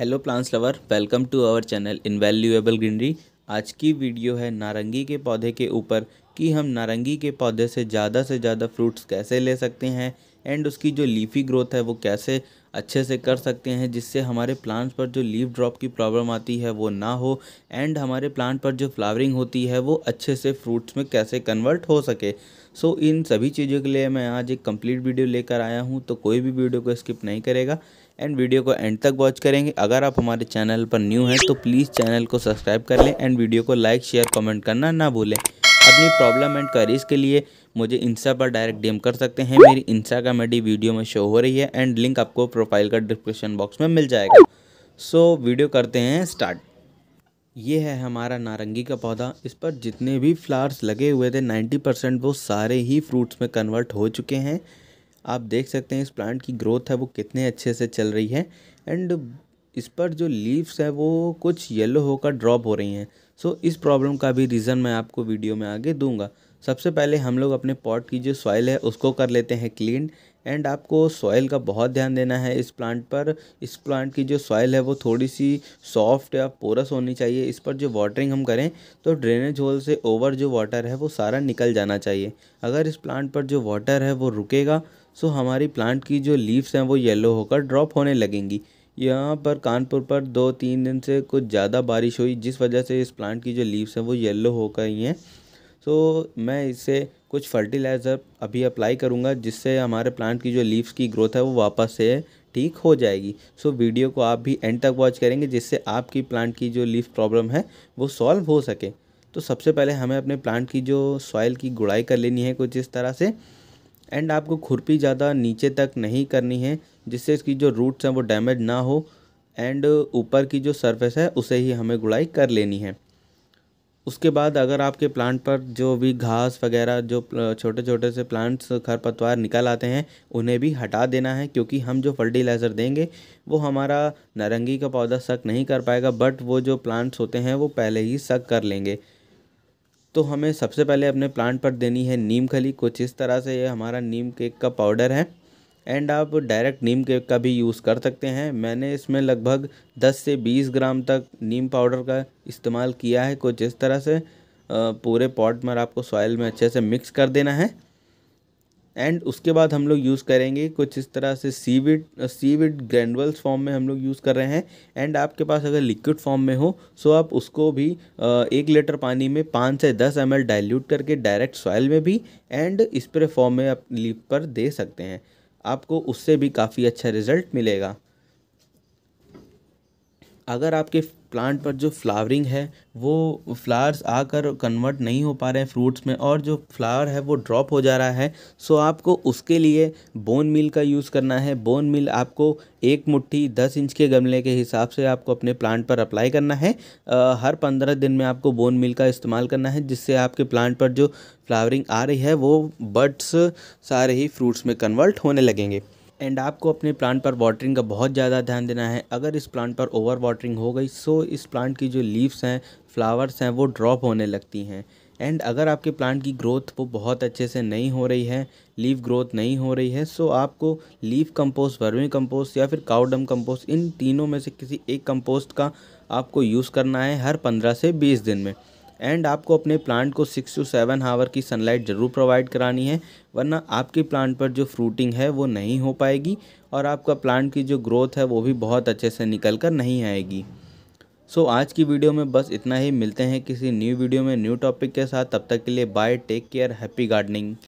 hello plants lover welcome to our channel invaluable greenery आज की video है नारंगी के पौधे के ऊपर कि हम नारंगी के पौधे से ज़्यादा से ज़्यादा फ्रूट्स कैसे ले सकते हैं एंड उसकी जो लीफी ग्रोथ है वो कैसे अच्छे से कर सकते हैं जिससे हमारे प्लांट्स पर जो लीव ड्रॉप की प्रॉब्लम आती है वो ना हो एंड हमारे प्लांट पर जो फ्लावरिंग होती है वो अच्छे से फ्रूट्स में कैसे कन्वर्ट हो सके सो so, इन सभी चीज़ों के लिए मैं आज एक कंप्लीट वीडियो लेकर आया हूँ तो कोई भी वीडियो को स्किप नहीं करेगा एंड वीडियो को एंड तक वॉच करेंगे अगर आप हमारे चैनल पर न्यू हैं तो प्लीज़ चैनल को सब्सक्राइब कर लें एंड वीडियो को लाइक शेयर कमेंट करना ना भूलें अपनी प्रॉब्लम एंड क्वारीज के लिए मुझे इंस्टा पर डायरेक्ट डीएम कर सकते हैं मेरी इंस्टा का मेडी वीडियो में शो हो रही है एंड लिंक आपको प्रोफाइल का डिस्क्रिप्शन बॉक्स में मिल जाएगा सो so, वीडियो करते हैं स्टार्ट ये है हमारा नारंगी का पौधा इस पर जितने भी फ्लावर्स लगे हुए थे नाइन्टी परसेंट वो सारे ही फ्रूट्स में कन्वर्ट हो चुके हैं आप देख सकते हैं इस प्लांट की ग्रोथ है वो कितने अच्छे से चल रही है एंड इस पर जो लीव्स है वो कुछ येलो होकर ड्रॉप हो रही हैं सो इस प्रॉब्लम का भी रीज़न मैं आपको वीडियो में आगे दूंगा सबसे पहले हम लोग अपने पॉट की जो सॉइल है उसको कर लेते हैं क्लीन एंड आपको सॉइल का बहुत ध्यान देना है इस प्लांट पर इस प्लांट की जो सॉइल है वो थोड़ी सी सॉफ्ट या पोरस होनी चाहिए इस पर जो वाटरिंग हम करें तो ड्रेनेज होल से ओवर जो वाटर है वो सारा निकल जाना चाहिए अगर इस प्लांट पर जो वाटर है वो रुकेगा सो तो हमारी प्लांट की जो लीव्स हैं वो येलो होकर ड्रॉप होने लगेंगी यहाँ पर कानपुर पर दो तीन दिन से कुछ ज़्यादा बारिश हुई जिस वजह से इस प्लांट की जो लीव्स हैं वो येलो हो गई हैं सो मैं इसे कुछ फर्टिलाइज़र अभी अप्लाई करूँगा जिससे हमारे प्लांट की जो लीव्स की ग्रोथ है वो वापस से ठीक हो जाएगी सो वीडियो को आप भी एंड तक वॉच करेंगे जिससे आपकी प्लांट की जो लीव प्रॉब्लम है वो सॉल्व हो सके तो सबसे पहले हमें अपने प्लांट की जो सॉइल की गुड़ाई कर लेनी है कुछ इस तरह से एंड आपको खुरपी ज़्यादा नीचे तक नहीं करनी है जिससे इसकी जो रूट्स हैं वो डैमेज ना हो एंड ऊपर की जो सरफेस है उसे ही हमें गुड़ाई कर लेनी है उसके बाद अगर आपके प्लांट पर जो भी घास वगैरह जो छोटे छोटे से प्लांट्स खरपतवार निकल आते हैं उन्हें भी हटा देना है क्योंकि हम जो फर्टिलाइज़र देंगे वो हमारा नारंगी का पौधा सक नहीं कर पाएगा बट वो जो प्लांट्स होते हैं वो पहले ही सक कर लेंगे तो हमें सबसे पहले अपने प्लांट पर देनी है नीम खली कुछ इस तरह से ये हमारा नीम केक का पाउडर है एंड आप डायरेक्ट नीम केक का भी यूज़ कर सकते हैं मैंने इसमें लगभग 10 से 20 ग्राम तक नीम पाउडर का इस्तेमाल किया है कुछ इस तरह से पूरे पॉट में आपको सॉयल में अच्छे से मिक्स कर देना है एंड उसके बाद हम लोग यूज़ करेंगे कुछ इस तरह से सीविड सीविड ग्रैंडवल्स फॉर्म में हम लोग यूज़ कर रहे हैं एंड आपके पास अगर लिक्विड फॉर्म में हो सो आप उसको भी uh, एक लीटर पानी में पाँच से दस एम एल डाइल्यूट करके डायरेक्ट सॉयल में भी एंड स्प्रे फॉर्म में आप लीफ पर दे सकते हैं आपको उससे भी काफ़ी अच्छा रिजल्ट मिलेगा अगर आपके प्लांट पर जो फ्लावरिंग है वो फ्लावर्स आकर कन्वर्ट नहीं हो पा रहे हैं फ्रूट्स में और जो फ्लावर है वो ड्रॉप हो जा रहा है सो आपको उसके लिए बोन मिल का यूज़ करना है बोन मिल आपको एक मुट्ठी दस इंच के गमले के हिसाब से आपको अपने प्लांट पर अप्लाई करना है आ, हर पंद्रह दिन में आपको बोन मिल का इस्तेमाल करना है जिससे आपके प्लांट पर जो फ्लावरिंग आ रही है वो बर्ड्स सारे ही फ्रूट्स में कन्वर्ट होने लगेंगे एंड आपको अपने प्लांट पर वाटरिंग का बहुत ज़्यादा ध्यान देना है अगर इस प्लांट पर ओवर वाटरिंग हो गई सो इस प्लांट की जो लीव्स हैं फ्लावर्स हैं वो ड्रॉप होने लगती हैं एंड अगर आपके प्लांट की ग्रोथ वो बहुत अच्छे से नहीं हो रही है लीव ग्रोथ नहीं हो रही है सो आपको लीव कंपोस्ट वर्मी कंपोस्ट या फिर काउडम कंपोस्ट इन तीनों में से किसी एक कंपोस्ट का आपको यूज़ करना है हर पंद्रह से बीस दिन में एंड आपको अपने प्लांट को सिक्स टू सेवन हावर की सनलाइट ज़रूर प्रोवाइड करानी है वरना आपके प्लांट पर जो फ्रूटिंग है वो नहीं हो पाएगी और आपका प्लांट की जो ग्रोथ है वो भी बहुत अच्छे से निकल कर नहीं आएगी सो so, आज की वीडियो में बस इतना ही मिलते हैं किसी न्यू वीडियो में न्यू टॉपिक के साथ तब तक के लिए bye take care happy gardening